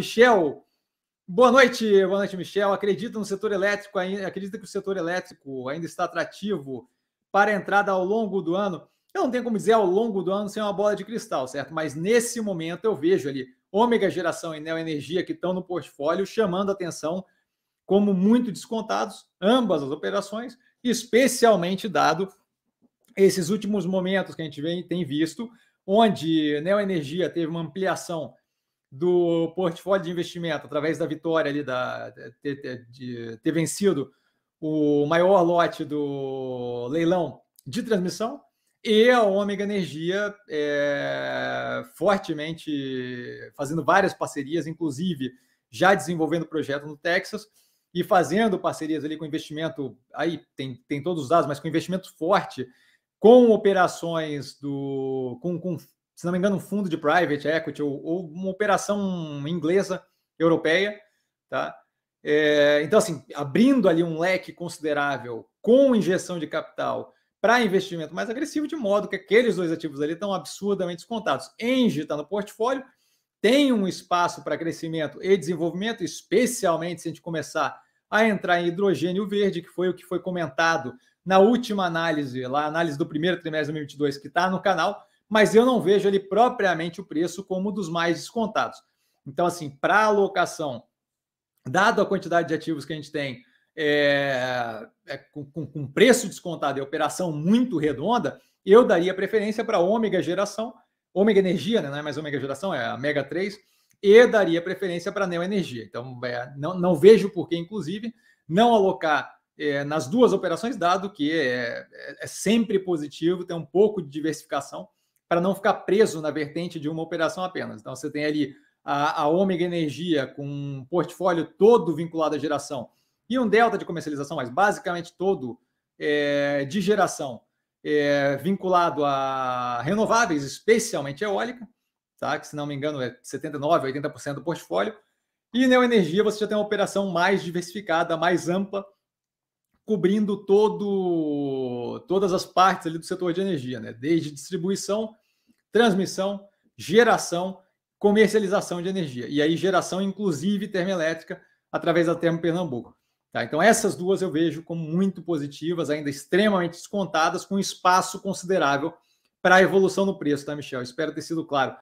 Michel. Boa noite, boa noite, Michel. Acredita no setor elétrico, acredita que o setor elétrico ainda está atrativo para a entrada ao longo do ano? Eu não tenho como dizer ao longo do ano sem uma bola de cristal, certo? Mas nesse momento eu vejo ali ômega geração e neoenergia que estão no portfólio chamando atenção como muito descontados, ambas as operações, especialmente dado esses últimos momentos que a gente vem, tem visto, onde neoenergia teve uma ampliação do portfólio de investimento, através da vitória ali da, de, de ter vencido o maior lote do leilão de transmissão, e a Ômega Energia é, fortemente fazendo várias parcerias, inclusive já desenvolvendo projeto no Texas e fazendo parcerias ali com investimento, aí tem, tem todos os dados, mas com investimento forte, com operações do com, com se não me engano, um fundo de private equity ou, ou uma operação inglesa, europeia, tá? É, então, assim, abrindo ali um leque considerável com injeção de capital para investimento mais agressivo, de modo que aqueles dois ativos ali estão absurdamente descontados. Engie está no portfólio, tem um espaço para crescimento e desenvolvimento, especialmente se a gente começar a entrar em hidrogênio verde, que foi o que foi comentado na última análise, lá análise do primeiro trimestre de 2022, que está no canal mas eu não vejo ele propriamente o preço como um dos mais descontados. Então, assim, para alocação, dado a quantidade de ativos que a gente tem, é, é, com, com, preço descontado e operação muito redonda, eu daria preferência para ômega geração, ômega energia, né, não é mais ômega geração, é a mega 3, e daria preferência para neo energia. Então, é, não, não vejo por que, inclusive, não alocar é, nas duas operações, dado que é, é, é sempre positivo, tem um pouco de diversificação, para não ficar preso na vertente de uma operação apenas. Então, você tem ali a, a Ômega Energia com um portfólio todo vinculado à geração e um delta de comercialização, mas basicamente todo é, de geração é, vinculado a renováveis, especialmente eólica, tá? que se não me engano é 79%, 80% do portfólio. E neoenergia você já tem uma operação mais diversificada, mais ampla, cobrindo todo, todas as partes ali do setor de energia, né? desde distribuição transmissão, geração, comercialização de energia. E aí, geração, inclusive, termoelétrica, através da Termo Pernambuco. Tá, então, essas duas eu vejo como muito positivas, ainda extremamente descontadas, com espaço considerável para a evolução no preço, tá, Michel? Espero ter sido claro.